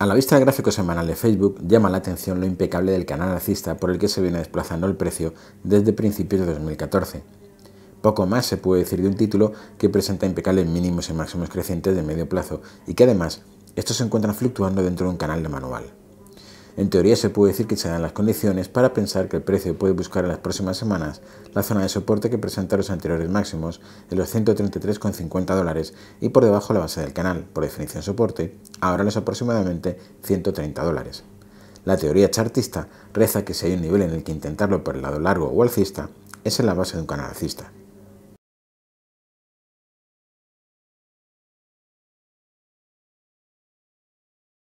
A la vista del gráfico semanal de Facebook llama la atención lo impecable del canal alcista por el que se viene desplazando el precio desde principios de 2014. Poco más se puede decir de un título que presenta impecables mínimos y máximos crecientes de medio plazo y que además estos se encuentran fluctuando dentro de un canal de manual. En teoría se puede decir que se dan las condiciones para pensar que el precio puede buscar en las próximas semanas la zona de soporte que presenta los anteriores máximos en los 133,50 dólares y por debajo la base del canal, por definición soporte, ahora los aproximadamente 130 dólares. La teoría chartista reza que si hay un nivel en el que intentarlo por el lado largo o alcista, es en la base de un canal alcista.